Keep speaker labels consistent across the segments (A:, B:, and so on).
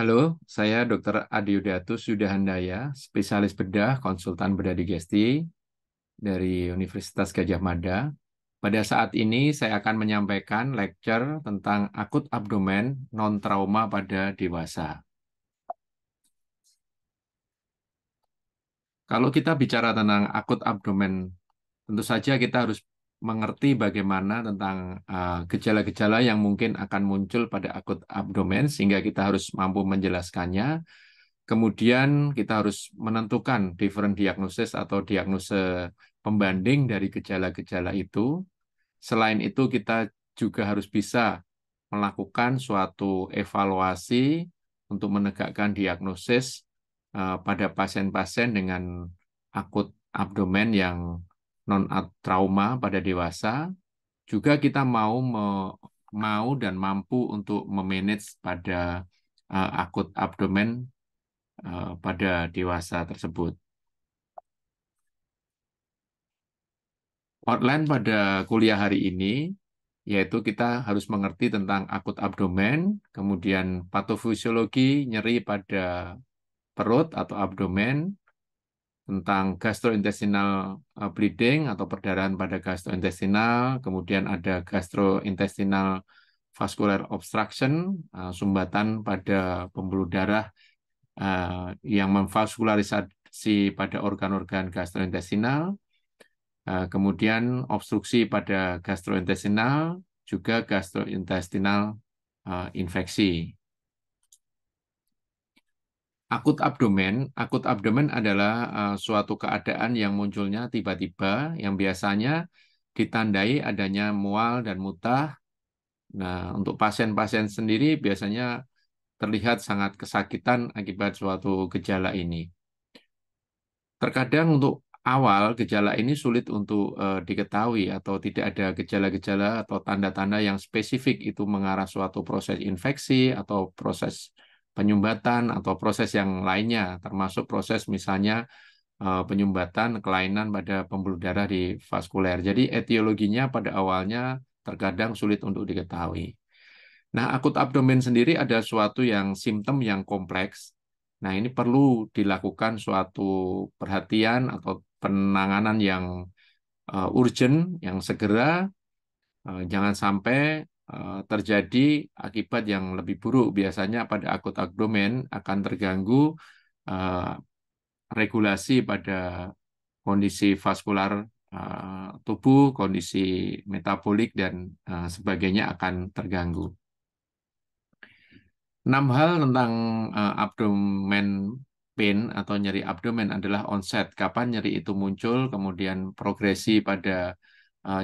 A: Halo, saya Dr. Adiudatus Yudahandaya, spesialis bedah, konsultan bedah digesti dari Universitas Gajah Mada. Pada saat ini saya akan menyampaikan lecture tentang akut abdomen non-trauma pada dewasa. Kalau kita bicara tentang akut abdomen, tentu saja kita harus mengerti bagaimana tentang eh, gejala-gejala uh, yang mungkin akan muncul pada akut abdomen sehingga kita harus mampu menjelaskannya. Kemudian kita harus menentukan different diagnosis atau diagnose pembanding dari gejala-gejala itu. Selain itu kita juga harus bisa melakukan suatu evaluasi untuk menegakkan diagnosis uh, pada pasien-pasien dengan akut abdomen yang non trauma pada dewasa, juga kita mau me, mau dan mampu untuk memanage pada uh, akut abdomen uh, pada dewasa tersebut. Outline pada kuliah hari ini yaitu kita harus mengerti tentang akut abdomen, kemudian patofisiologi nyeri pada perut atau abdomen, tentang gastrointestinal eh, bleeding atau perdarahan pada gastrointestinal, kemudian ada gastrointestinal vascular obstruction, eh, sumbatan pada pembuluh darah eh, yang memvaskularisasi pada organ-organ gastrointestinal, kemudian obstruksi pada gastrointestinal, juga gastrointestinal infeksi. Akut abdomen, akut abdomen adalah uh, suatu keadaan yang munculnya tiba-tiba yang biasanya ditandai adanya mual dan mutah. Nah, untuk pasien-pasien sendiri biasanya terlihat sangat kesakitan akibat suatu gejala ini. Terkadang untuk awal gejala ini sulit untuk uh, diketahui atau tidak ada gejala-gejala atau tanda-tanda yang spesifik itu mengarah suatu proses infeksi atau proses penyumbatan atau proses yang lainnya, termasuk proses misalnya eh, penyumbatan kelainan pada pembuluh darah di vaskuler. Jadi etiologinya pada awalnya terkadang sulit untuk diketahui. Nah, akut abdomen sendiri ada suatu yang simptom yang kompleks. Nah, ini perlu dilakukan suatu perhatian atau penanganan yang eh, urgent, yang segera. Eh, jangan sampai Eh, terjadi akibat yang lebih buruk. Biasanya pada akut abdomen akan terganggu uh, regulasi pada kondisi vaskular uh, tubuh, kondisi metabolik, dan uh, sebagainya akan terganggu. Enam hal tentang abdomen pain atau nyeri abdomen adalah onset. Kapan nyeri itu muncul, kemudian progresi pada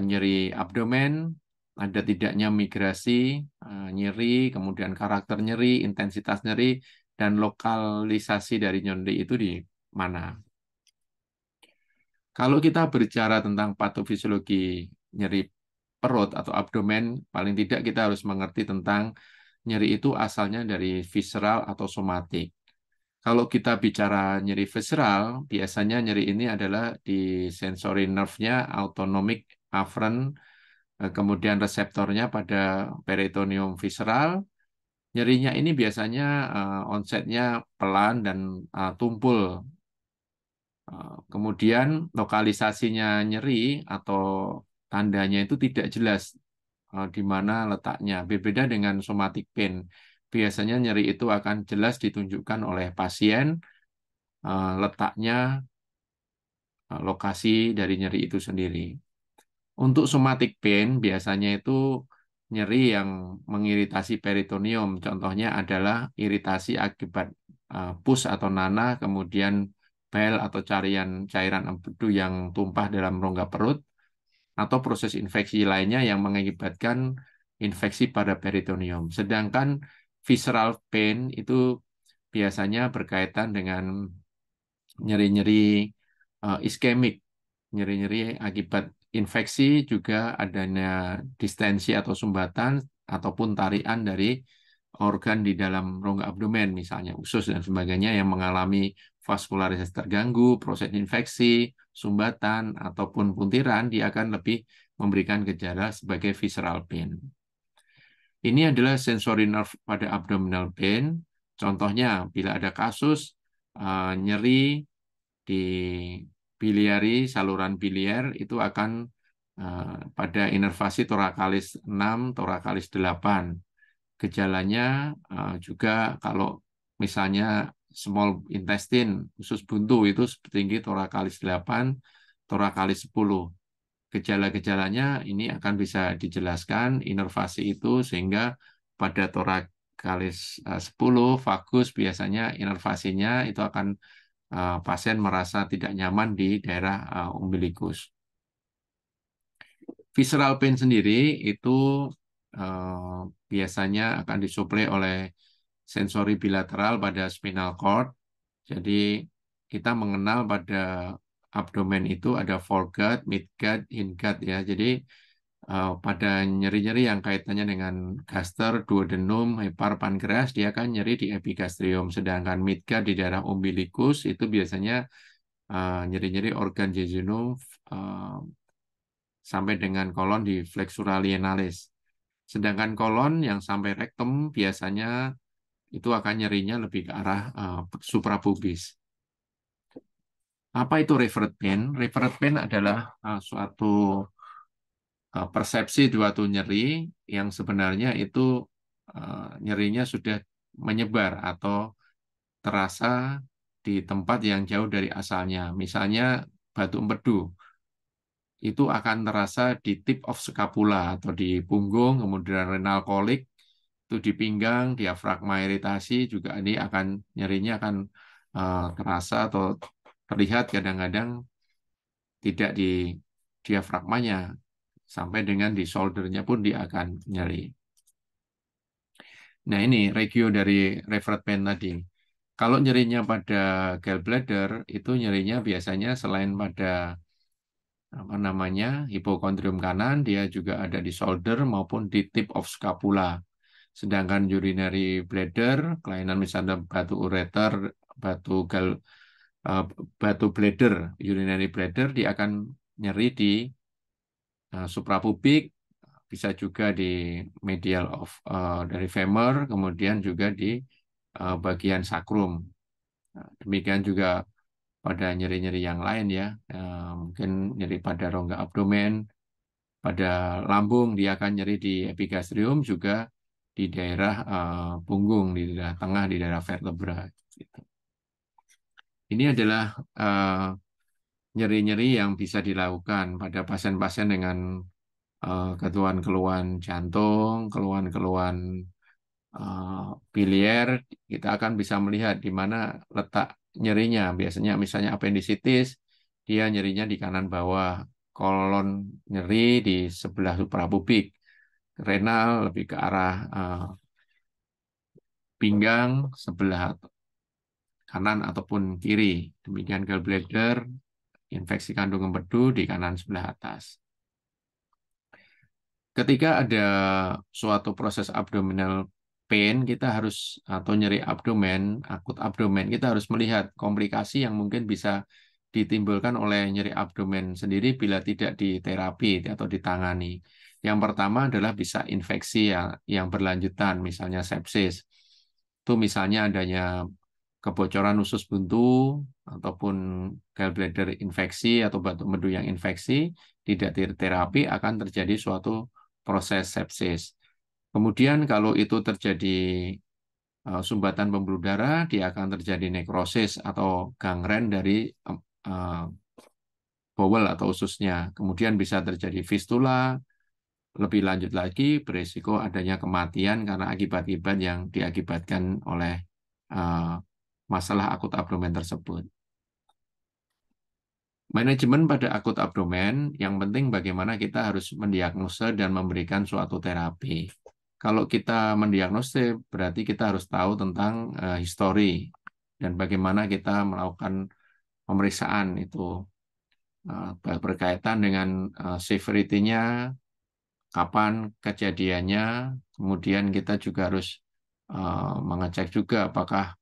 A: nyeri abdomen, ada tidaknya migrasi eh, nyeri, kemudian karakter nyeri, intensitas nyeri, dan lokalisasi dari nyeri itu di mana. Kalau kita berbicara tentang patofisiologi nyeri perut atau abdomen, paling tidak kita harus mengerti tentang nyeri itu asalnya dari visceral atau somatik. Kalau kita bicara nyeri visceral, biasanya nyeri ini adalah di sensory nerve-nya autonomic afferent Eh, kemudian reseptornya pada peritoneum visceral. Nyerinya ini biasanya uh, onsetnya pelan dan uh, tumpul. Uh, kemudian lokalisasinya nyeri atau tandanya itu tidak jelas uh, di mana letaknya. Berbeda dengan somatic pain. Biasanya nyeri itu akan jelas ditunjukkan oleh pasien uh, letaknya, uh, lokasi dari nyeri itu sendiri. Untuk somatic pain biasanya itu nyeri yang mengiritasi peritoneum. Contohnya adalah iritasi akibat eh, pus atau nana, kemudian bel atau carian cairan empedu yang tumpah dalam rongga perut, atau proses infeksi lainnya yang mengakibatkan infeksi pada peritoneum. Sedangkan visceral pain itu biasanya berkaitan dengan nyeri-nyeri eh, iskemik, nyeri-nyeri akibat infeksi juga adanya distensi atau sumbatan ataupun tarian dari organ di dalam rongga abdomen misalnya usus dan sebagainya yang mengalami vaskularisasi terganggu, proses infeksi, sumbatan ataupun puntiran dia akan lebih memberikan gejala sebagai visceral pain. Ini adalah sensory nerve pada abdominal pain. Contohnya bila ada kasus uh, nyeri di biliari, saluran biliar itu akan uh, pada inervasi torakalis 6, torakalis 8. Gejalanya eh, juga kalau misalnya small intestine, usus buntu itu setinggi torakalis 8, torakalis 10. Gejala-gejalanya ini akan bisa dijelaskan inervasi itu sehingga pada torakalis 10 eh, vagus biasanya inervasinya itu akan Eh, pasien merasa tidak nyaman di daerah eh, umbilikus. Visceral pain sendiri itu eh, biasanya akan disuplai oleh sensori bilateral pada spinal cord. Jadi kita mengenal pada abdomen itu ada foregut, midgut, hindgut ya. Jadi uh, pada nyeri-nyeri yang kaitannya dengan gaster, duodenum, hepar, pankreas, dia akan nyeri di epigastrium. Sedangkan midgard di daerah umbilikus itu biasanya nyeri eh, nyeri-nyeri organ jejunum uh, sampai dengan kolon di flexura lienalis. Sedangkan kolon yang sampai rektum biasanya itu akan nyerinya lebih ke arah uh, suprapubis. Apa itu referred pain? Referred pain adalah uh, suatu Eh, persepsi dua tuh nyeri yang sebenarnya itu eh, nyerinya sudah menyebar atau terasa di tempat yang jauh dari asalnya. Misalnya batu empedu itu akan terasa di tip of scapula atau di punggung, kemudian renal kolik itu di pinggang, diafragma iritasi juga ini akan nyerinya akan eh, terasa atau terlihat kadang-kadang tidak di diafragmanya sampai dengan di soldernya pun dia akan nyeri. Nah ini regio dari referred pain tadi. Kalau nyerinya pada gallbladder, itu nyerinya biasanya selain pada apa namanya hipokondrium kanan, dia juga ada di solder maupun di tip of scapula. Sedangkan urinary bladder, kelainan misalnya batu ureter, batu gal, eh, batu bladder, urinary bladder, dia akan nyeri di Eh, suprapubik, bisa juga di medial of uh, dari femur, kemudian juga di uh, bagian sakrum. Nah, demikian juga pada nyeri-nyeri yang lain ya, uh, mungkin nyeri pada rongga abdomen, pada lambung dia akan nyeri di epigastrium juga di daerah uh, punggung, di daerah tengah, di daerah vertebra. Gitu. Ini adalah uh, nyeri-nyeri yang bisa dilakukan pada pasien-pasien dengan uh, eh, keluhan-keluhan jantung, keluhan-keluhan uh, kita akan bisa melihat di mana letak nyerinya. Biasanya misalnya appendicitis, dia nyerinya di kanan bawah, kolon nyeri di sebelah suprapubik, renal lebih ke arah uh, pinggang sebelah kanan ataupun kiri. Demikian gallbladder infeksi kandung empedu di kanan sebelah atas. Ketika ada suatu proses abdominal pain, kita harus atau nyeri abdomen, akut abdomen, kita harus melihat komplikasi yang mungkin bisa ditimbulkan oleh nyeri abdomen sendiri bila tidak diterapi atau ditangani. Yang pertama adalah bisa infeksi yang, yang berlanjutan, misalnya sepsis. Itu misalnya adanya kebocoran usus buntu ataupun gallbladder infeksi atau batuk medu yang infeksi tidak terapi akan terjadi suatu proses sepsis. Kemudian kalau itu terjadi eh, sumbatan pembuluh darah, dia akan terjadi nekrosis atau gangren dari eh, bowel atau ususnya. Kemudian bisa terjadi fistula. Lebih lanjut lagi, berisiko adanya kematian karena akibat-akibat yang diakibatkan oleh eh, masalah akut abdomen tersebut. Manajemen pada akut abdomen, yang penting bagaimana kita harus mendiagnosa dan memberikan suatu terapi. Kalau kita mendiagnosis, berarti kita harus tahu tentang uh, histori dan bagaimana kita melakukan pemeriksaan itu uh, berkaitan dengan uh, severity-nya, kapan kejadiannya, kemudian kita juga harus uh, mengecek juga apakah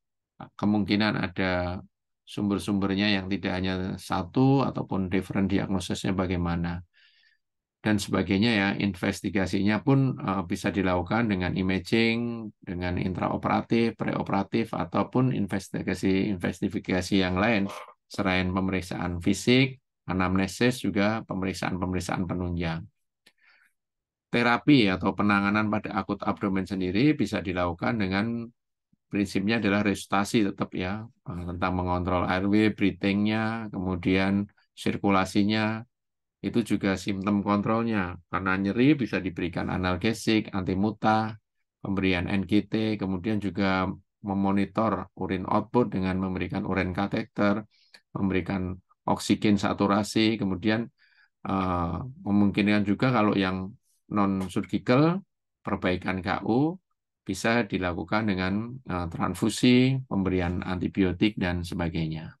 A: kemungkinan ada sumber-sumbernya yang tidak hanya satu ataupun different diagnosisnya bagaimana dan sebagainya ya investigasinya pun eh, bisa dilakukan dengan imaging dengan intraoperatif preoperatif ataupun investigasi investigasi yang lain selain pemeriksaan fisik anamnesis juga pemeriksaan-pemeriksaan penunjang terapi atau penanganan pada akut abdomen sendiri bisa dilakukan dengan prinsipnya adalah restasi tetap ya eh, tentang mengontrol airway, breathingnya, kemudian sirkulasinya, itu juga simptom kontrolnya. Karena nyeri bisa diberikan analgesik, anti muta, pemberian NKT, kemudian juga memonitor urin output dengan memberikan urin kateter, memberikan oksigen saturasi, kemudian uh, memungkinkan juga kalau yang non surgical perbaikan KU, bisa dilakukan dengan eh, transfusi, pemberian antibiotik, dan sebagainya.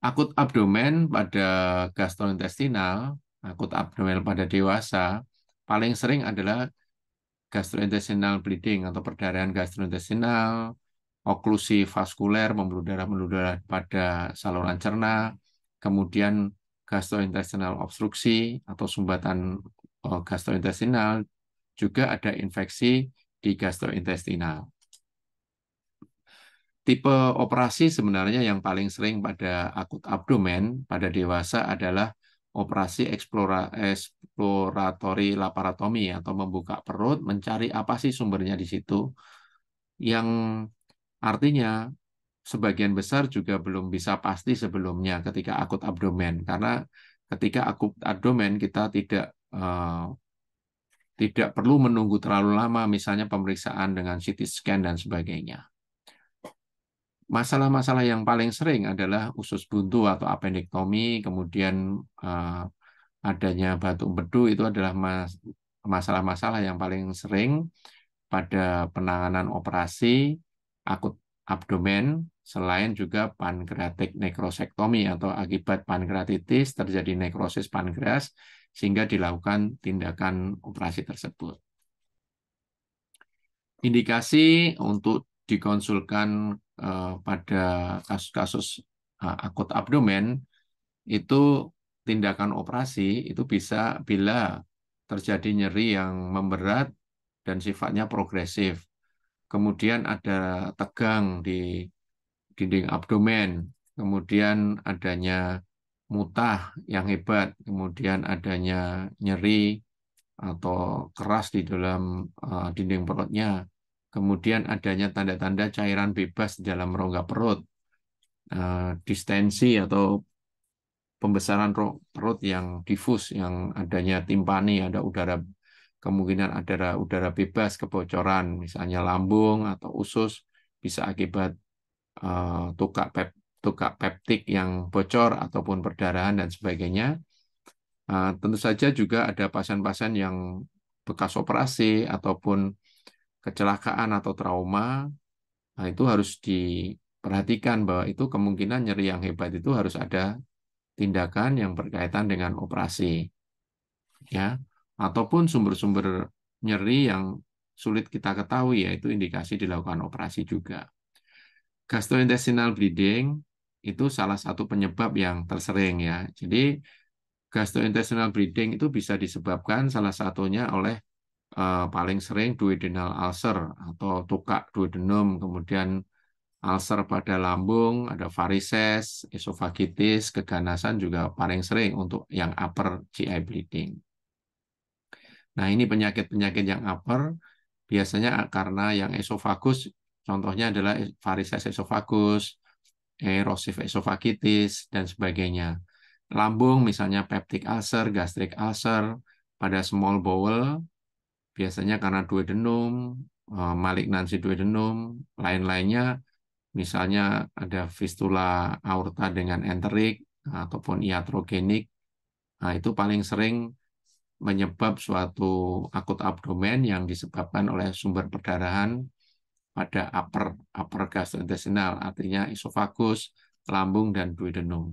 A: Akut abdomen pada gastrointestinal, akut abdomen pada dewasa, paling sering adalah gastrointestinal bleeding atau perdarahan gastrointestinal, oklusi vaskuler, pembuluh darah darah pada saluran cerna, kemudian gastrointestinal obstruksi atau sumbatan eh, gastrointestinal juga ada infeksi di gastrointestinal. Tipe operasi sebenarnya yang paling sering pada akut abdomen pada dewasa adalah operasi eksplora, exploratory laparotomi atau membuka perut, mencari apa sih sumbernya di situ. Yang artinya sebagian besar juga belum bisa pasti sebelumnya ketika akut abdomen karena ketika akut abdomen kita tidak uh, tidak perlu menunggu terlalu lama, misalnya pemeriksaan dengan CT scan dan sebagainya. Masalah-masalah yang paling sering adalah usus buntu atau appendektomi, kemudian eh, adanya batu empedu itu adalah masalah-masalah yang paling sering pada penanganan operasi akut abdomen selain juga pankreatik nekrosektomi atau akibat pankreatitis terjadi nekrosis pankreas sehingga dilakukan tindakan operasi tersebut. Indikasi untuk dikonsulkan eh, pada kasus-kasus eh, akut abdomen itu tindakan operasi itu bisa bila terjadi nyeri yang memberat dan sifatnya progresif. Kemudian ada tegang di dinding abdomen, kemudian adanya mutah yang hebat, kemudian adanya nyeri atau keras di dalam eh, dinding perutnya, kemudian adanya tanda-tanda cairan bebas di dalam rongga perut, eh, distensi atau pembesaran perut yang difus, yang adanya timpani, ada udara kemungkinan ada udara bebas, kebocoran, misalnya lambung atau usus, bisa akibat eh, tukak pep, tukak peptik yang bocor ataupun perdarahan dan sebagainya. Eh, tentu saja juga ada pasien-pasien yang bekas operasi ataupun kecelakaan atau trauma. Nah, itu harus diperhatikan bahwa itu kemungkinan nyeri yang hebat itu harus ada tindakan yang berkaitan dengan operasi. Ya, ataupun sumber-sumber nyeri yang sulit kita ketahui yaitu indikasi dilakukan operasi juga gastrointestinal bleeding itu salah satu penyebab yang tersering ya. Jadi gastrointestinal bleeding itu bisa disebabkan salah satunya oleh uh, paling sering duodenal ulcer atau tukak duodenum, kemudian ulcer pada lambung, ada varises, esofagitis, keganasan juga paling sering untuk yang upper GI bleeding. Nah, ini penyakit-penyakit yang upper biasanya karena yang esofagus contohnya adalah varises esofagus, erosif esofagitis, dan sebagainya. Lambung misalnya peptic ulcer, gastric ulcer, pada small bowel biasanya karena duodenum, eh, malignansi duodenum, lain-lainnya misalnya ada fistula aorta dengan enterik eh, ataupun iatrogenik, nah, itu paling sering menyebab suatu akut abdomen yang disebabkan oleh sumber perdarahan pada upper upper gastrointestinal, artinya esofagus, lambung dan duodenum.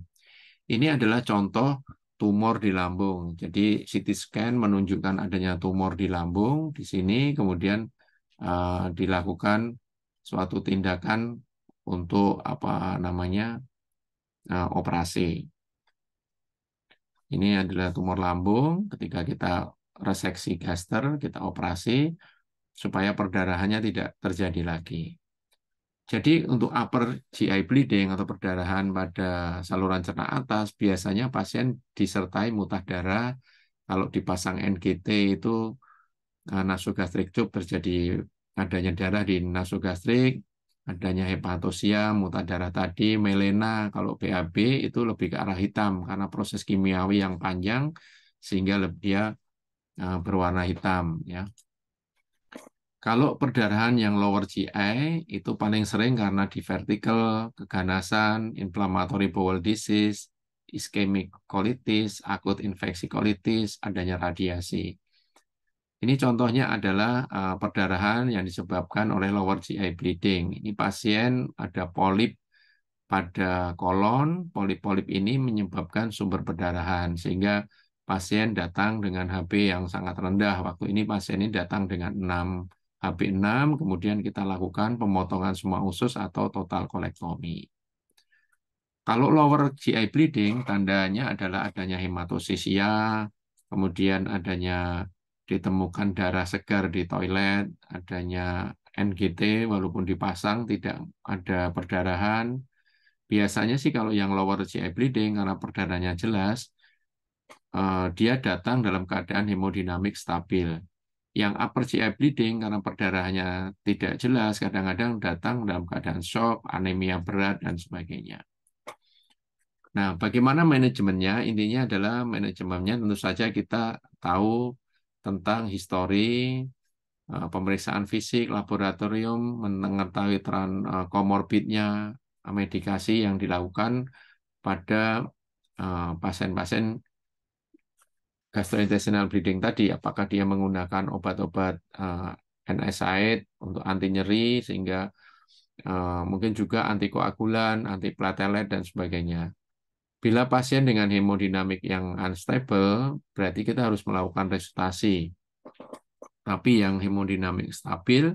A: Ini adalah contoh tumor di lambung. Jadi CT scan menunjukkan adanya tumor di lambung di sini, kemudian uh, dilakukan suatu tindakan untuk apa namanya uh, operasi. Ini adalah tumor lambung. Ketika kita reseksi gaster, kita operasi, supaya perdarahannya tidak terjadi lagi. Jadi untuk upper GI bleeding atau perdarahan pada saluran cerna atas biasanya pasien disertai mutah darah. Kalau dipasang NGT itu eh, nasogastrik tube terjadi adanya darah di nasogastrik, adanya hepatosia, mutah darah tadi, melena, kalau BAB itu lebih ke arah hitam karena proses kimiawi yang panjang sehingga dia eh, berwarna hitam ya. Kalau perdarahan yang lower GI itu paling sering karena di vertikal keganasan, inflammatory bowel disease, ischemic colitis, akut infeksi colitis, adanya radiasi. Ini contohnya adalah eh, perdarahan yang disebabkan oleh lower GI bleeding. Ini pasien ada polip pada kolon, polip-polip ini menyebabkan sumber perdarahan sehingga pasien datang dengan HP yang sangat rendah. Waktu ini pasien ini datang dengan 6 HP6, kemudian kita lakukan pemotongan semua usus atau total kolektomi. Kalau lower GI bleeding, tandanya adalah adanya hematosisia, kemudian adanya ditemukan darah segar di toilet, adanya NGT walaupun dipasang tidak ada perdarahan. Biasanya sih kalau yang lower GI bleeding karena perdarahannya jelas, eh, dia datang dalam keadaan hemodinamik stabil yang upper GI bleeding karena perdarahannya tidak jelas, kadang-kadang datang dalam keadaan shock, anemia berat, dan sebagainya. Nah, bagaimana manajemennya? Intinya adalah manajemennya tentu saja kita tahu tentang histori, eh, pemeriksaan fisik, laboratorium, mengetahui eh, komorbidnya, medikasi yang dilakukan pada eh, pasien-pasien gastrointestinal bleeding tadi, apakah dia menggunakan obat-obat uh, eh, NSAID untuk anti nyeri sehingga uh, mungkin juga antikoagulan, antiplatelet dan sebagainya. Bila pasien dengan hemodinamik yang unstable, berarti kita harus melakukan resusitasi. Tapi yang hemodinamik stabil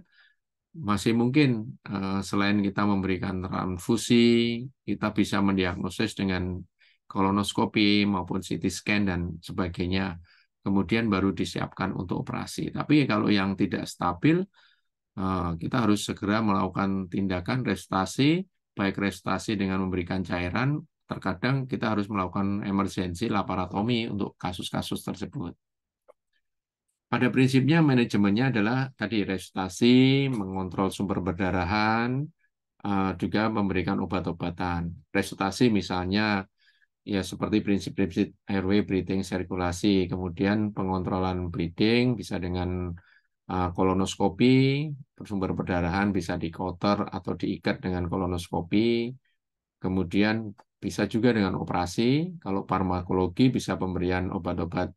A: masih mungkin uh, selain kita memberikan transfusi, kita bisa mendiagnosis dengan kolonoskopi maupun CT scan dan sebagainya. Kemudian baru disiapkan untuk operasi. Tapi kalau yang tidak stabil, eh, kita harus segera melakukan tindakan restasi, baik restasi dengan memberikan cairan, terkadang kita harus melakukan emergensi laparotomi untuk kasus-kasus tersebut. Pada prinsipnya manajemennya adalah tadi restasi, mengontrol sumber berdarahan eh, juga memberikan obat-obatan. Restasi misalnya ya seperti prinsip-prinsip airway breathing sirkulasi, kemudian pengontrolan breeding bisa dengan eh, kolonoskopi, sumber perdarahan bisa dikotor atau diikat dengan kolonoskopi, kemudian bisa juga dengan operasi, kalau farmakologi bisa pemberian obat-obat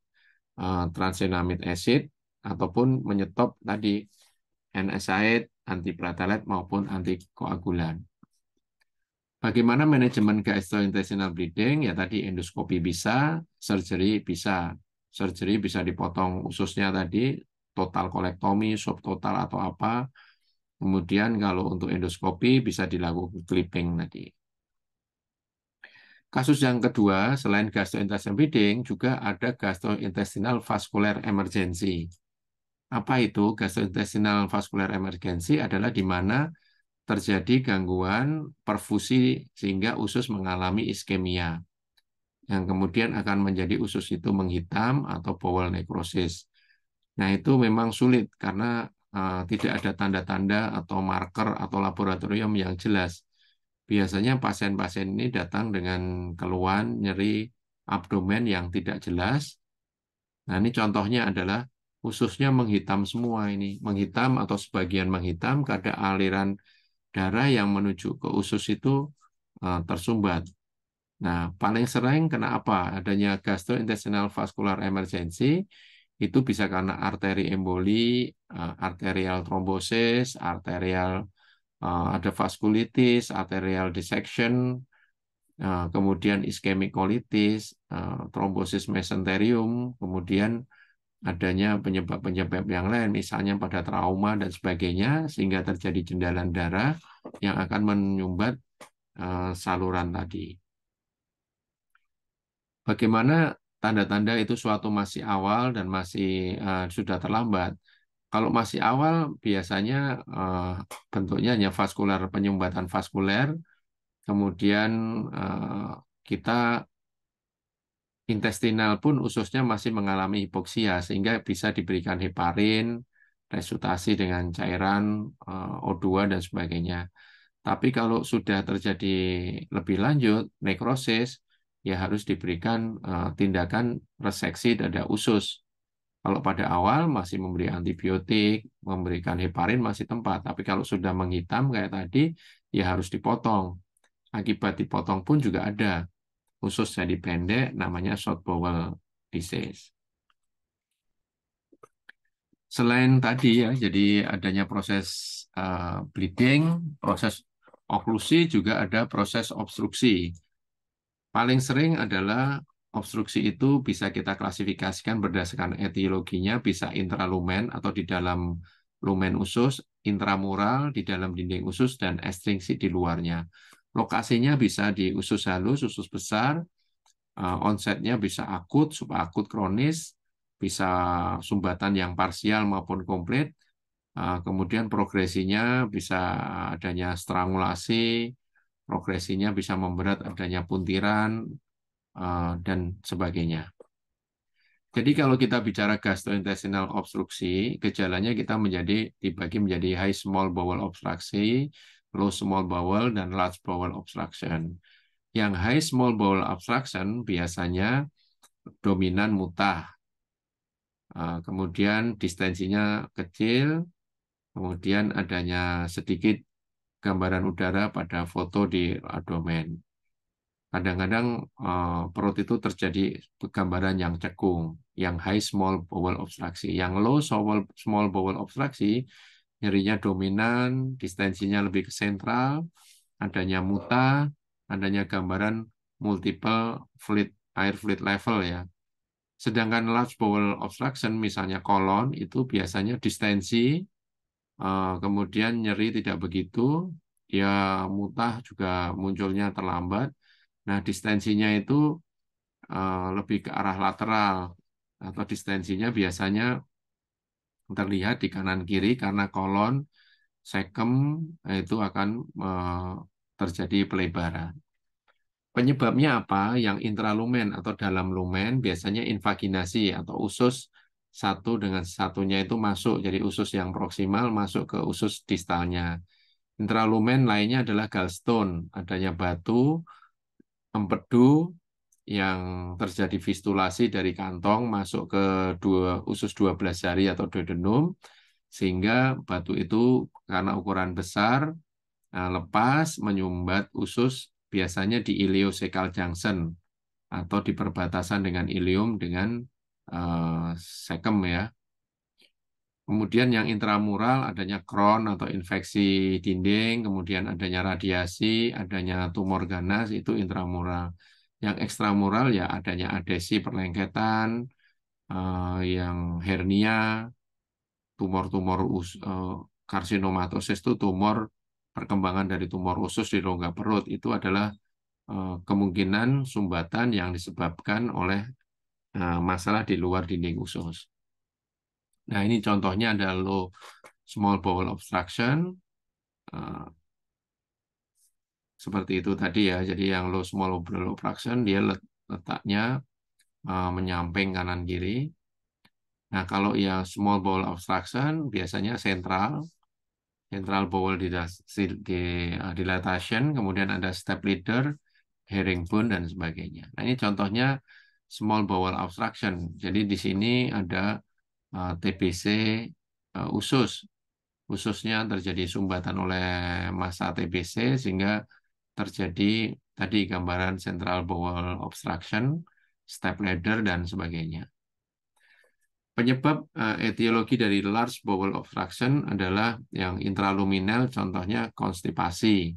A: uh, transenamid acid ataupun menyetop tadi NSAID, antiplatelet maupun antikoagulan. Bagaimana manajemen gastrointestinal bleeding? Ya tadi endoskopi bisa, surgery bisa. Surgery bisa dipotong ususnya tadi, total kolektomi, subtotal atau apa. Kemudian kalau untuk endoskopi bisa dilakukan clipping tadi. Kasus yang kedua, selain gastrointestinal bleeding, juga ada gastrointestinal vascular emergency. Apa itu gastrointestinal vascular emergency? Adalah di mana terjadi gangguan perfusi sehingga usus mengalami iskemia yang kemudian akan menjadi usus itu menghitam atau bowel necrosis. Nah, itu memang sulit karena uh, tidak ada tanda-tanda atau marker atau laboratorium yang jelas. Biasanya pasien-pasien ini datang dengan keluhan nyeri abdomen yang tidak jelas. Nah, ini contohnya adalah ususnya menghitam semua ini, menghitam atau sebagian menghitam, karena aliran darah yang menuju ke usus itu uh, tersumbat. Nah, paling sering kena apa? Adanya gastrointestinal vascular emergency itu bisa karena arteri emboli, uh, arterial trombosis, arterial uh, ada vaskulitis, arterial dissection, uh, kemudian ischemic colitis, uh, trombosis mesenterium, kemudian adanya penyebab-penyebab yang lain, misalnya pada trauma dan sebagainya, sehingga terjadi jendalan darah yang akan menyumbat eh, saluran tadi. Bagaimana tanda-tanda itu suatu masih awal dan masih eh, sudah terlambat? Kalau masih awal, biasanya uh, bentuknya hanya vaskular penyumbatan vaskuler, kemudian kita intestinal pun ususnya masih mengalami hipoksia sehingga bisa diberikan heparin, resutasi dengan cairan eh, O2 dan sebagainya. Tapi kalau sudah terjadi lebih lanjut nekrosis ya harus diberikan eh, tindakan reseksi dada usus. Kalau pada awal masih memberi antibiotik, memberikan heparin masih tempat, tapi kalau sudah menghitam kayak tadi ya harus dipotong. Akibat dipotong pun juga ada Usus jadi pendek namanya short bowel disease. Selain tadi ya, jadi adanya proses eh, bleeding, proses oklusi juga ada proses obstruksi. Paling sering adalah obstruksi itu bisa kita klasifikasikan berdasarkan etiologinya, bisa intralumen atau di dalam lumen usus, intramural di dalam dinding usus, dan estringsi di luarnya. Lokasinya bisa di usus halus, usus besar, eh, onsetnya bisa akut, subakut kronis, bisa sumbatan yang parsial maupun komplit, eh, kemudian progresinya bisa adanya strangulasi, progresinya bisa memberat adanya puntiran, eh, dan sebagainya. Jadi kalau kita bicara gastrointestinal obstruksi, gejalanya kita menjadi dibagi menjadi high small bowel obstruksi, low small bowel dan large bowel obstruction. Yang high small bowel obstruction biasanya dominan mutah. Ah, kemudian distensinya kecil, kemudian adanya sedikit gambaran udara pada foto di abdomen. Kadang-kadang ah, perut itu terjadi gambaran yang cekung, yang high small bowel obstruction, Yang low small bowel obstruction nyerinya dominan, distensinya lebih ke sentral, adanya muta, adanya gambaran multiple fluid air fluid level ya. Sedangkan large bowel obstruction misalnya kolon itu biasanya distensi eh, kemudian nyeri tidak begitu, ya mutah juga munculnya terlambat. Nah, distensinya itu eh, lebih ke arah lateral atau distensinya biasanya terlihat di kanan kiri karena kolon sekem itu akan eh, terjadi pelebaran. Penyebabnya apa? Yang intralumen atau dalam lumen biasanya invaginasi atau usus satu dengan satunya itu masuk, jadi usus yang proksimal masuk ke usus distalnya. Intralumen lainnya adalah gallstone, adanya batu, empedu, yang terjadi fistulasi dari kantong masuk ke dua, usus 12 jari atau duodenum sehingga batu itu karena ukuran besar eh, lepas menyumbat usus biasanya di ileocecal junction atau di perbatasan dengan ileum dengan uh, sekem ya. Kemudian yang intramural adanya kron atau infeksi dinding, kemudian adanya radiasi, adanya tumor ganas itu intramural yang ekstra moral ya adanya adesi perlengketan, eh, yang hernia, tumor-tumor us, eh, karsinomatosis itu tumor perkembangan dari tumor usus di rongga perut itu adalah eh, kemungkinan sumbatan yang disebabkan oleh eh, masalah di luar dinding usus. Nah, ini contohnya adalah low small bowel obstruction, eh, seperti itu tadi ya. Jadi yang low small low fraction dia letaknya uh, menyamping kanan kiri. Nah, kalau yang small bowel obstruction biasanya sentral central bowel dilatation, eh, kemudian ada step leader, herringbone dan sebagainya. Nah, ini contohnya small bowel obstruction. Jadi di sini ada eh, TBC usus. Ususnya terjadi sumbatan oleh massa TBC sehingga terjadi tadi gambaran central bowel obstruction, step ladder, dan sebagainya. Penyebab eh, etiologi dari large bowel obstruction adalah yang intraluminal, contohnya konstipasi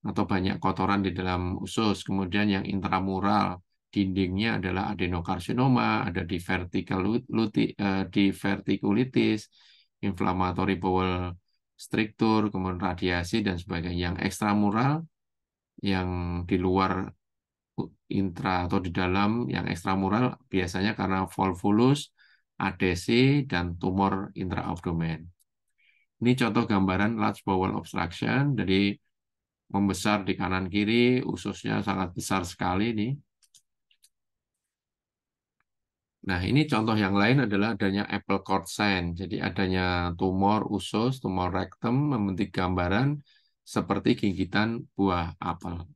A: atau banyak kotoran di dalam usus. Kemudian yang intramural, dindingnya adalah adenokarsinoma, ada divertikulitis, eh, inflammatory bowel stricture, kemudian radiasi, dan sebagainya. Yang ekstramural yang di luar intra atau di dalam yang ekstramural biasanya karena volvulus, ADC, dan tumor intraabdomen. Ini contoh gambaran large bowel obstruction, jadi membesar di kanan kiri, ususnya sangat besar sekali nih. Nah, ini contoh yang lain adalah adanya apple cord sign. Jadi adanya tumor usus, tumor rectum, membentuk gambaran seperti gigitan buah apel.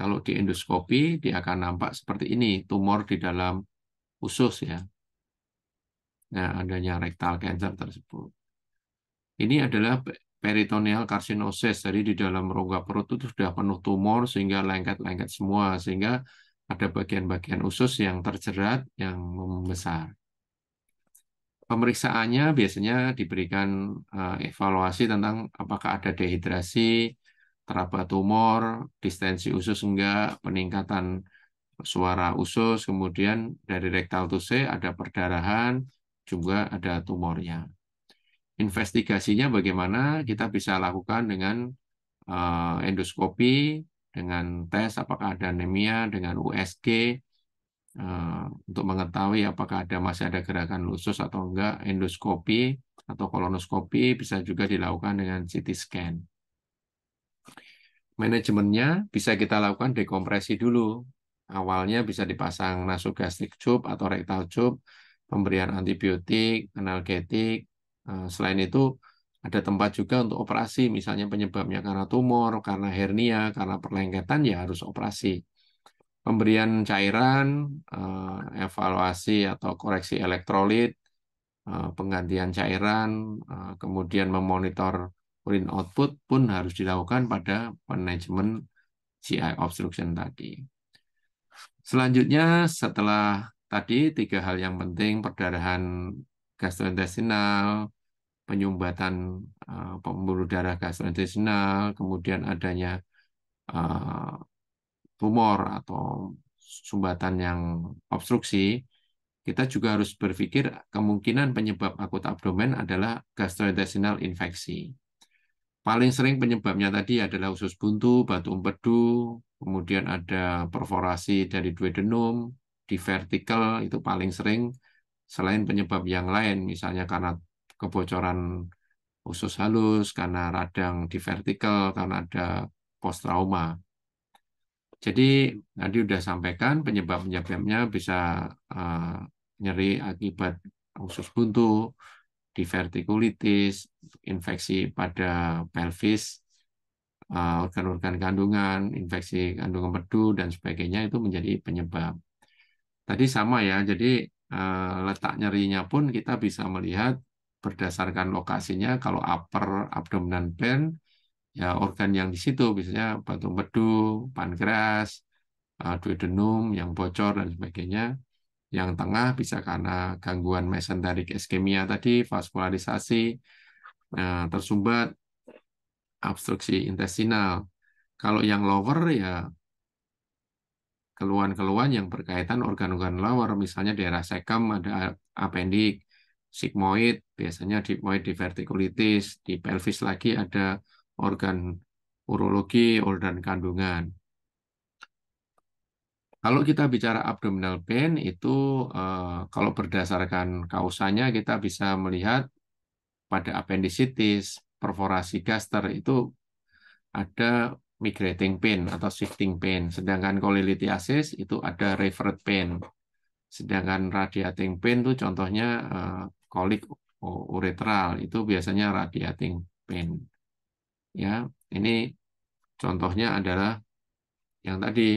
A: Kalau di endoskopi, dia akan nampak seperti ini, tumor di dalam usus ya. Nah, adanya rektal cancer tersebut. Ini adalah peritoneal karsinosis. jadi di dalam rongga perut itu sudah penuh tumor sehingga lengket-lengket semua, sehingga ada bagian-bagian usus yang terjerat yang membesar pemeriksaannya biasanya diberikan eh, evaluasi tentang apakah ada dehidrasi, teraba tumor, distensi usus enggak, peningkatan suara usus, kemudian dari rektal to C ada perdarahan, juga ada tumornya. Investigasinya bagaimana kita bisa lakukan dengan eh, endoskopi, dengan tes apakah ada anemia, dengan USG, Eh, untuk mengetahui apakah ada masih ada gerakan lusus atau enggak, endoskopi atau kolonoskopi bisa juga dilakukan dengan CT scan. Manajemennya bisa kita lakukan dekompresi dulu. Awalnya bisa dipasang nasogastrik tube atau rektal tube, pemberian antibiotik, analgetik. Eh, selain itu ada tempat juga untuk operasi, misalnya penyebabnya karena tumor, karena hernia, karena perlengketan ya harus operasi pemberian cairan, eh, evaluasi atau koreksi elektrolit, eh, penggantian cairan, eh, kemudian memonitor urin output pun harus dilakukan pada manajemen GI obstruction tadi. Selanjutnya, setelah tadi tiga hal yang penting, perdarahan gastrointestinal, penyumbatan pembuluh darah gastrointestinal, kemudian adanya tumor atau sumbatan yang obstruksi, kita juga harus berpikir kemungkinan penyebab akut abdomen adalah gastrointestinal infeksi. Paling sering penyebabnya tadi adalah usus buntu, batu empedu, kemudian ada perforasi dari duodenum, di vertikal itu paling sering selain penyebab yang lain, misalnya karena kebocoran usus halus, karena radang di vertikal, karena ada post trauma. Jadi tadi sudah sampaikan penyebab-penyebabnya bisa uh, nyeri akibat usus buntu, divertikulitis, infeksi pada pelvis, eh, organ-organ uh, kandungan, infeksi kandungan pedu dan sebagainya itu menjadi penyebab. Tadi sama ya, jadi eh, letak nyerinya pun kita bisa melihat berdasarkan lokasinya, kalau upper abdominal pain ya organ yang di situ biasanya batu bedu, pankreas, eh, duodenum yang bocor dan sebagainya. Yang tengah bisa karena gangguan mesenteric iskemia tadi, vaskularisasi, eh, tersumbat, obstruksi intestinal. Kalau yang lower ya keluhan-keluhan yang berkaitan organ-organ lower, misalnya daerah sekam ada apendik, sigmoid, biasanya diploid divertikulitis, di pelvis lagi ada organ urologi, organ kandungan. Kalau kita bicara abdominal pain itu eh, kalau berdasarkan kausanya kita bisa melihat pada appendicitis, perforasi gaster itu ada migrating pain atau shifting pain. Sedangkan kolelitiasis itu ada referred pain. Sedangkan radiating pain itu contohnya eh, kolik uretral itu biasanya radiating pain. Ya, ini contohnya adalah yang tadi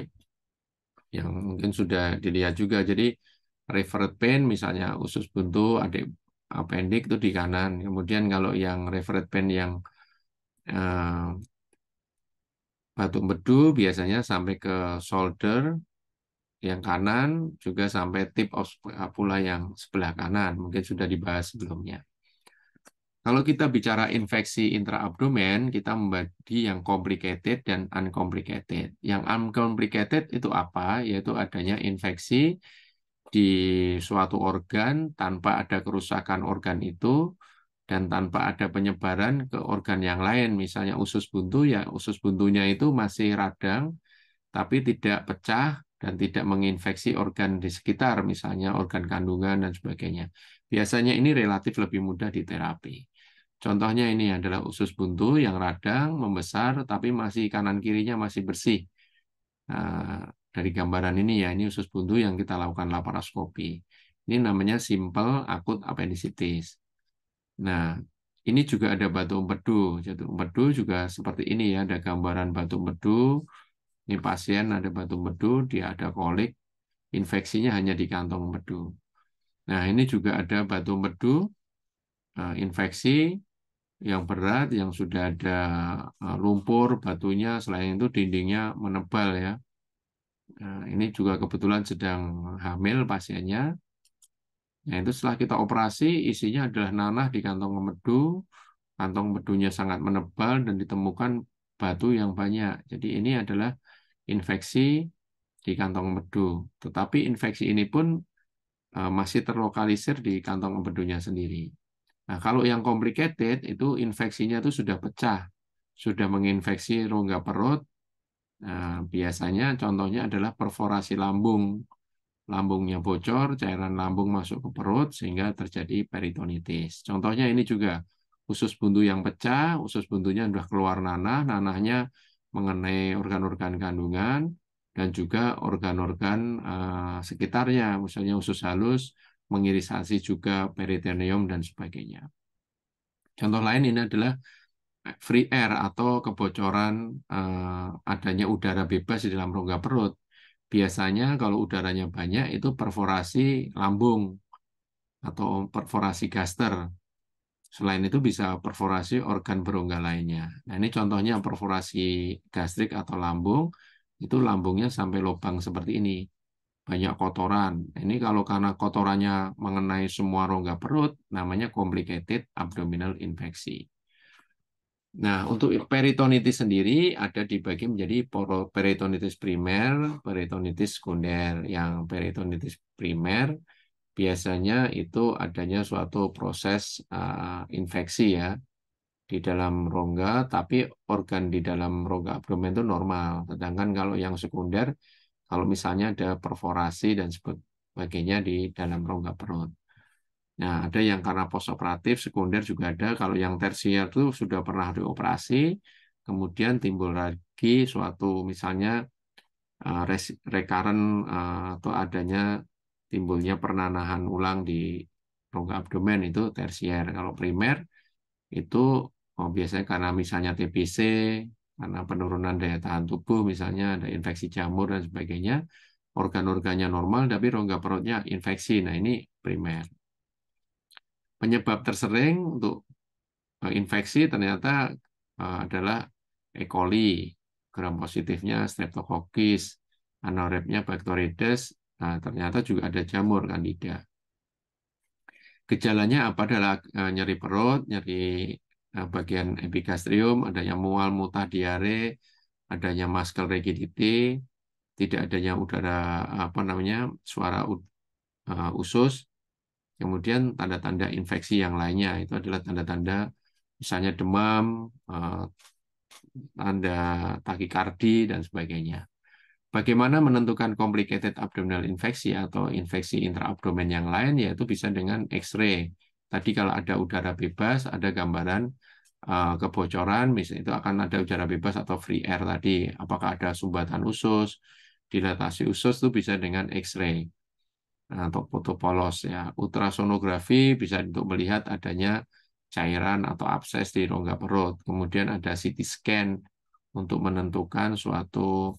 A: yang mungkin sudah dilihat juga. Jadi referred pain misalnya usus buntu, adik appendix itu di kanan. Kemudian kalau yang referred pain yang eh, batuk bedu biasanya sampai ke shoulder yang kanan juga sampai tip of scapula yang sebelah kanan mungkin sudah dibahas sebelumnya. Kalau kita bicara infeksi intraabdomen, kita membagi yang complicated dan uncomplicated. Yang uncomplicated itu apa? Yaitu adanya infeksi di suatu organ tanpa ada kerusakan organ itu dan tanpa ada penyebaran ke organ yang lain. Misalnya usus buntu ya usus buntunya itu masih radang tapi tidak pecah dan tidak menginfeksi organ di sekitar misalnya organ kandungan dan sebagainya. Biasanya ini relatif lebih mudah di terapi. Contohnya ini adalah usus buntu yang radang, membesar, tapi masih kanan kirinya masih bersih. Eh, dari gambaran ini ya, ini usus buntu yang kita lakukan laparoskopi. Ini namanya simple akut appendicitis. Nah, ini juga ada batu empedu. Batu empedu juga seperti ini ya, ada gambaran batu empedu. Ini pasien ada batu empedu, dia ada kolik, infeksinya hanya di kantong empedu. Nah, ini juga ada batu empedu, eh, infeksi, yang berat, yang sudah ada eh, lumpur, batunya, selain itu dindingnya menebal ya. Nah, ini juga kebetulan sedang hamil pasiennya. Nah, itu setelah kita operasi, isinya adalah nanah di kantong empedu, kantong medunya sangat menebal dan ditemukan batu yang banyak. Jadi ini adalah infeksi di kantong medu Tetapi infeksi ini pun eh, masih terlokalisir di kantong empedunya sendiri. Nah, kalau yang complicated itu infeksinya itu sudah pecah, sudah menginfeksi rongga perut. Nah, biasanya contohnya adalah perforasi lambung. Lambungnya bocor, cairan lambung masuk ke perut sehingga terjadi peritonitis. Contohnya ini juga usus buntu yang pecah, usus buntunya sudah keluar nanah, nanahnya mengenai organ-organ kandungan dan juga organ-organ uh, sekitarnya, misalnya usus halus, mengirisasi juga peritoneum dan sebagainya. Contoh lain ini adalah eh, free air atau kebocoran eh, adanya udara bebas di dalam rongga perut. Biasanya kalau udaranya banyak itu perforasi lambung atau perforasi gaster. Selain itu bisa perforasi organ berongga lainnya. Nah ini contohnya perforasi gastrik atau lambung, itu lambungnya sampai lubang seperti ini banyak kotoran. Ini kalau karena kotorannya mengenai semua rongga perut, namanya complicated abdominal infeksi. Nah, untuk peritonitis sendiri ada dibagi menjadi peritonitis primer, peritonitis sekunder. Yang peritonitis primer biasanya itu adanya suatu proses uh, infeksi ya di dalam rongga, tapi organ di dalam rongga abdomen itu normal. Sedangkan kalau yang sekunder kalau misalnya ada perforasi dan sebagainya di dalam rongga perut. Nah, ada yang karena postoperatif, sekunder juga ada. Kalau yang tersier itu sudah pernah dioperasi, kemudian timbul lagi suatu misalnya uh, eh, rekaren uh, eh, atau adanya timbulnya pernanahan ulang di rongga abdomen itu tersier. Kalau primer itu oh, biasanya karena misalnya TBC, karena penurunan daya tahan tubuh misalnya ada infeksi jamur dan sebagainya organ-organnya normal tapi rongga perutnya infeksi nah ini primer penyebab tersering untuk eh, infeksi ternyata eh, adalah E. coli gram positifnya streptococcus anorepnya bacteroides nah ternyata juga ada jamur candida gejalanya apa adalah eh, nyeri perut nyeri Eh, bagian epigastrium, adanya mual, muntah, diare, adanya muscle rigidity, tidak adanya udara apa namanya suara eh, usus, kemudian tanda-tanda infeksi yang lainnya itu adalah tanda-tanda misalnya demam, uh, tanda takikardi dan sebagainya. Bagaimana menentukan complicated abdominal infeksi atau infeksi intraabdomen yang lain yaitu bisa dengan X-ray Tadi kalau ada udara bebas, ada gambaran uh, kebocoran, misalnya itu akan ada udara bebas atau free air tadi. Apakah ada sumbatan usus, dilatasi usus itu bisa dengan X-ray atau nah, foto polos ya. Ultrasonografi bisa untuk melihat adanya cairan atau abses di rongga perut. Kemudian ada CT scan untuk menentukan suatu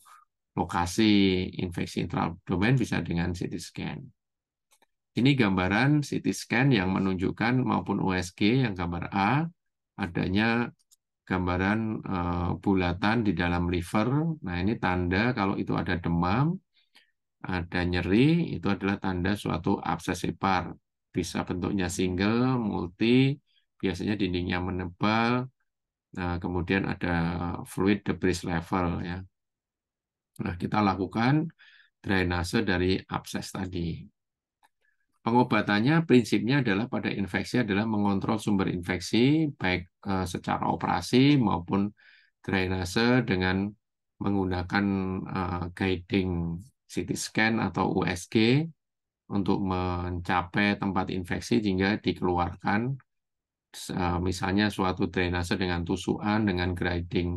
A: lokasi infeksi intraabdomen bisa dengan CT scan. Ini gambaran CT scan yang menunjukkan maupun USG yang gambar A, adanya gambaran eh, bulatan di dalam liver. Nah, ini tanda kalau itu ada demam, ada nyeri, itu adalah tanda suatu abses hepar. Bisa bentuknya single, multi, biasanya dindingnya menebal, Nah, kemudian ada fluid debris level ya. Nah, kita lakukan drainase dari abses tadi. Pengobatannya prinsipnya adalah pada infeksi adalah mengontrol sumber infeksi baik eh, secara operasi maupun drainase dengan menggunakan eh, guiding CT scan atau USG untuk mencapai tempat infeksi sehingga dikeluarkan eh, misalnya suatu drainase dengan tusukan dengan grading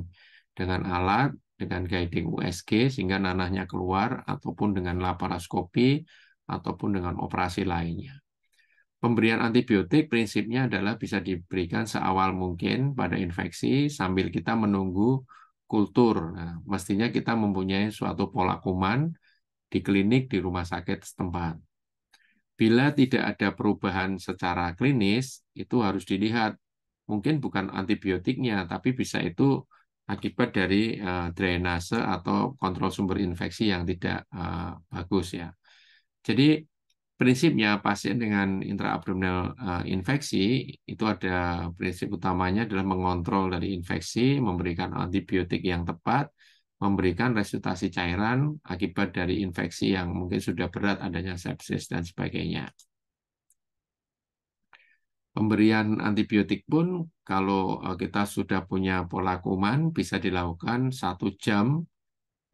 A: dengan alat dengan guiding USG sehingga nanahnya keluar ataupun dengan laparoskopi ataupun dengan operasi lainnya. Pemberian antibiotik prinsipnya adalah bisa diberikan seawal mungkin pada infeksi sambil kita menunggu kultur. Nah, mestinya kita mempunyai suatu pola kuman di klinik di rumah sakit setempat. Bila tidak ada perubahan secara klinis, itu harus dilihat. Mungkin bukan antibiotiknya, tapi bisa itu akibat dari uh, drainase atau kontrol sumber infeksi yang tidak eh, bagus ya. Jadi prinsipnya pasien dengan intraabdominal eh, infeksi itu ada prinsip utamanya adalah mengontrol dari infeksi, memberikan antibiotik yang tepat, memberikan resusitasi cairan akibat dari infeksi yang mungkin sudah berat adanya sepsis dan sebagainya. Pemberian antibiotik pun kalau eh, kita sudah punya pola kuman bisa dilakukan satu jam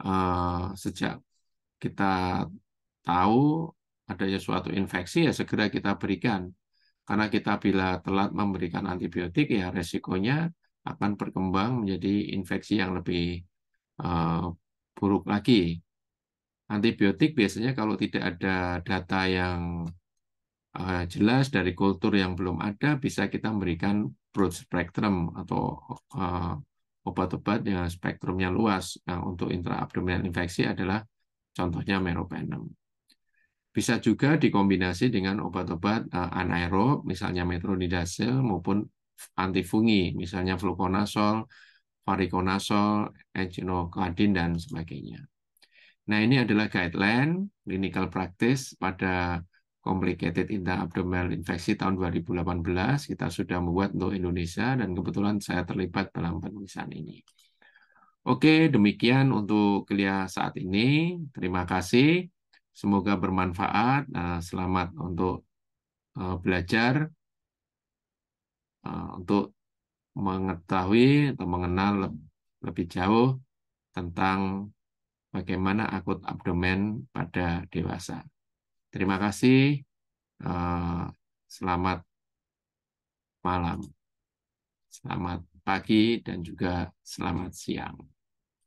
A: uh, sejak kita tahu adanya suatu infeksi ya segera kita berikan. Karena kita bila telat memberikan antibiotik ya resikonya akan berkembang menjadi infeksi yang lebih uh, buruk lagi. Antibiotik biasanya kalau tidak ada data yang uh, jelas dari kultur yang belum ada bisa kita memberikan broad spectrum atau uh, obat-obat yang spektrumnya luas. yang nah, untuk intraabdominal infeksi adalah contohnya meropenem. Bisa juga dikombinasi dengan obat-obat eh, anaerob, misalnya metronidazol maupun antifungi, misalnya fluconazole, variconazole, echinocandin dan sebagainya. Nah, ini adalah guideline clinical practice pada complicated intra-abdominal infeksi tahun 2018. Kita sudah membuat untuk Indonesia dan kebetulan saya terlibat dalam penulisan ini. Oke, demikian untuk kuliah saat ini. Terima kasih. Semoga bermanfaat. Eh, selamat untuk eh, belajar, eh, untuk mengetahui atau mengenal lebih jauh tentang bagaimana akut abdomen pada dewasa. Terima kasih. selamat malam, selamat pagi, dan juga selamat siang.